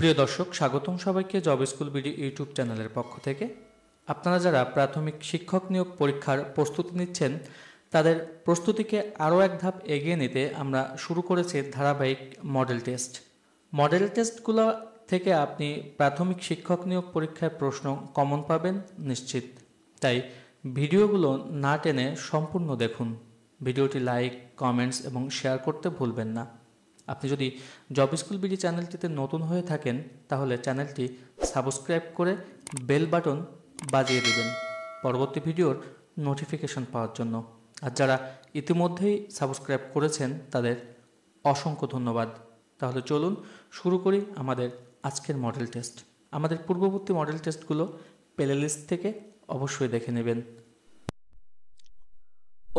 প্রিয় দর্শক স্বাগতম সবাইকে জব স্কুল বিডি ইউটিউব চ্যানেলের পক্ষ থেকে আপনারা যারা প্রাথমিক শিক্ষক নিয়োগ পরীক্ষার প্রস্তুতি নিচ্ছেন তাদের প্রস্তুতিকে আরও এক ধাপ এগিয়ে নিতে আমরা শুরু করেছি ধারাবাহিক মডেল টেস্ট মডেল টেস্টগুলো থেকে আপনি প্রাথমিক শিক্ষক নিয়োগ পরীক্ষার প্রশ্ন কমন পাবেন নিশ্চিত তাই ভিডিওগুলো না টেনে সম্পূর্ণ দেখুন ভিডিওটি লাইক কমেন্টস এবং শেয়ার করতে ভুলবেন না আপনি যদি জব স্কুল বিডি চ্যানেলটিতে নতুন হয়ে থাকেন তাহলে চ্যানেলটি সাবস্ক্রাইব করে বেল বাটন বাজিয়ে দেবেন পরবর্তী ভিডিওর নোটিফিকেশন পাওয়ার জন্য আর যারা ইতিমধ্যেই সাবস্ক্রাইব করেছেন তাদের অসংখ্য ধন্যবাদ তাহলে চলুন শুরু করি আমাদের আজকের মডেল টেস্ট আমাদের পূর্ববর্তী মডেল টেস্টগুলো প্লেলিস্ট থেকে অবশ্যই দেখে নেবেন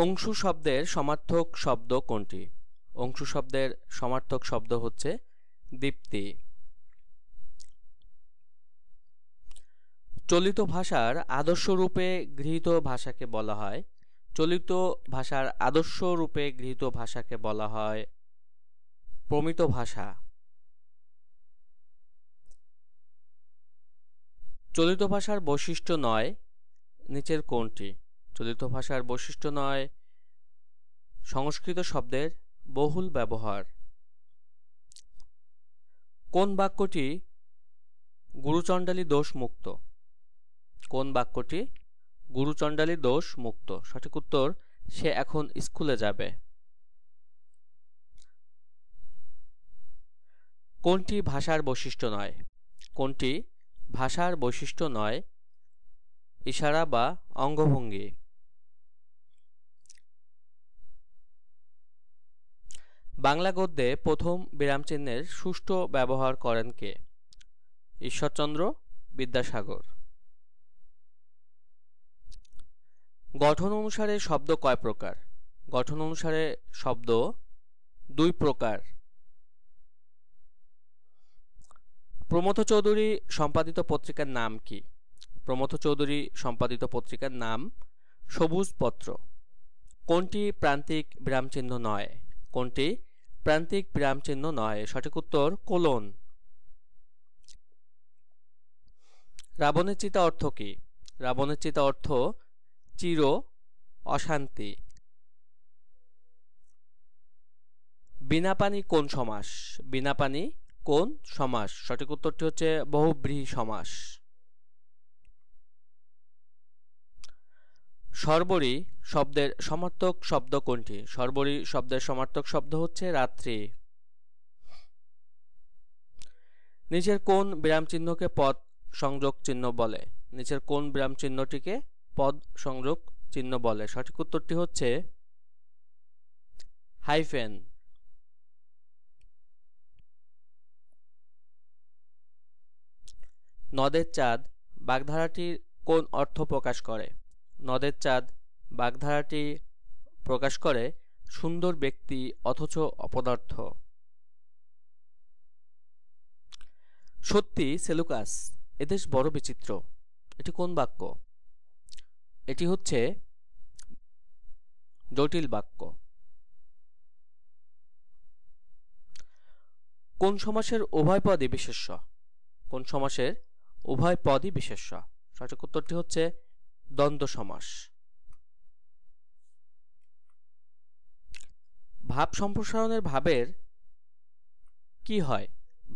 অংশু শব্দের সমার্থক শব্দ কোনটি অংশু শব্দের সমার্থক শব্দ হচ্ছে দীপ্তি চলিত ভাষার আদর্শ রূপে গৃহীত ভাষাকে বলা হয় চলিত ভাষার আদর্শ রূপে গৃহীত ভাষাকে বলা হয় প্রমিত ভাষা চলিত ভাষার বৈশিষ্ট্য নয় নিচের কোনটি চলিত ভাষার বৈশিষ্ট্য নয় সংস্কৃত শব্দের বহুল ব্যবহার কোন বাক্যটি গুরুচণ্ডালী দোষ মুক্ত কোন বাক্যটি গুরুচণ্ডালী দোষ মুক্ত সঠিক উত্তর সে এখন স্কুলে যাবে কোনটি ভাষার বৈশিষ্ট্য নয় কোনটি ভাষার বৈশিষ্ট্য নয় ইশারা বা অঙ্গভঙ্গি বাংলা গদ্যে প্রথম বিরামচিহ্নের সুষ্ঠু ব্যবহার করেন কে ঈশ্বরচন্দ্র বিদ্যাসাগর গঠন অনুসারে শব্দ কয় প্রকার গঠন অনুসারে শব্দ দুই প্রকার প্রমথ চৌধুরী সম্পাদিত পত্রিকার নাম কি প্রমথ চৌধুরী সম্পাদিত পত্রিকার নাম সবুজ পত্র কোনটি প্রান্তিক বিরামচিহ্ন নয় কোনটি প্রান্তিক চিহ্ন নয় সঠিক উত্তর কোলন রাবণের চিতা অর্থ কি রাবণের চিতা অর্থ চির অশান্তি বিনা পানি কোন সমাস বিনা পানি কোন সমাস সঠিক উত্তরটি হচ্ছে বহুব্রীহি সমাস সর্বরী শব্দের সমার্থক শব্দ কোনটি সর্বরী শব্দের সমার্থক শব্দ হচ্ছে রাত্রি নিচের কোন বিরাম চিহ্নকে পদ সংযোগ চিহ্ন বলে নিচের কোন বিরাম চিহ্নটিকে পদ সংযোগ চিহ্ন বলে সঠিক উত্তরটি হচ্ছে হাইফেন নদের চাঁদ বাগধারাটির কোন অর্থ প্রকাশ করে নদের চাঁদ বাগধারাটি প্রকাশ করে সুন্দর ব্যক্তি অথচ অপদার্থ সত্যি সেলুকাস এদেশ বড় বিচিত্র এটি কোন বাক্য এটি হচ্ছে জটিল বাক্য কোন সমাসের উভয় পদই বিশেষ্য কোন সমাসের উভয় পদই বিশেষ্য সঠিক উত্তরটি হচ্ছে দ্বন্দ্ব সমাস ভাব সম্প্রসারণের ভাবের কি হয়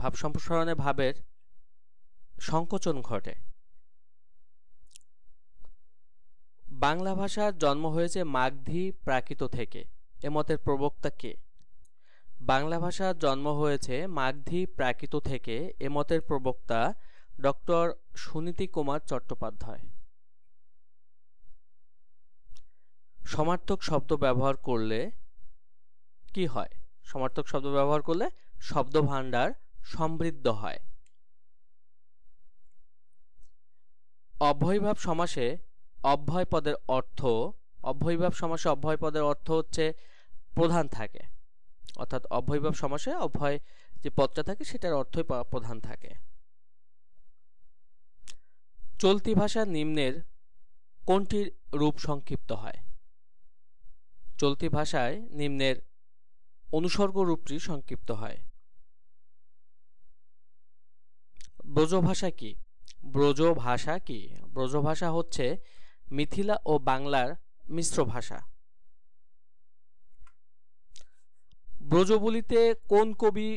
ভাব সম্প্রসারণের ভাবের সংকোচন ঘটে বাংলা ভাষার জন্ম হয়েছে মাগধি প্রাকৃত থেকে এমতের প্রবক্তা কে বাংলা ভাষার জন্ম হয়েছে মাগধি প্রাকৃত থেকে এমতের প্রবক্তা ডক্টর সুনীতি কুমার চট্টোপাধ্যায় সমার্থক শব্দ ব্যবহার করলে কি হয় সমার্থক শব্দ ব্যবহার করলে শব্দ ভাণ্ডার সমৃদ্ধ হয় অভয়ভাব সমাসে অভয় পদের অর্থ অভয়ভাব সমাসে অভয় পদের অর্থ হচ্ছে প্রধান থাকে অর্থাৎ অভয়ভাব সমাসে অভয় যে পদটা থাকে সেটার অর্থই প্রধান থাকে চলতি ভাষা নিম্নের কোনটির রূপ সংক্ষিপ্ত হয় চলতি ভাষায় নিম্নের অনুসর্গ রূপটি সংক্ষিপ্ত হয় ব্রজভাষা কি ব্রজভাষা কি ব্রজভাষা হচ্ছে মিথিলা ও বাংলার মিশ্র ভাষা ব্রজবলিতে কোন কবি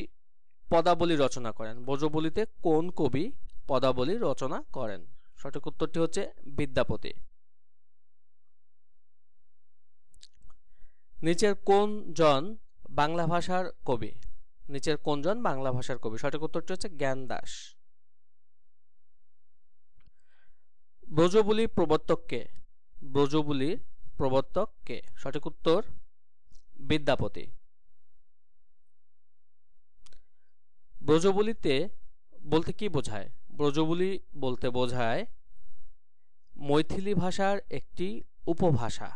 পদাবলী রচনা করেন ব্রজবলিতে কোন কবি পদাবলী রচনা করেন সঠিক উত্তরটি হচ্ছে বিদ্যাপতি নিচের কোন জন বাংলা ভাষার কবি নিচের কোন জন বাংলা ভাষার কবি সঠিক উত্তরটি হচ্ছে জ্ঞান দাস ব্রজবুলি প্রবর্তক কে ব্রজবুলির প্রবর্তক কে সঠিক উত্তর বিদ্যাপতি ব্রজবুলিতে বলতে কি বোঝায় ব্রজবুলি বলতে বোঝায় মৈথিলি ভাষার একটি উপভাষা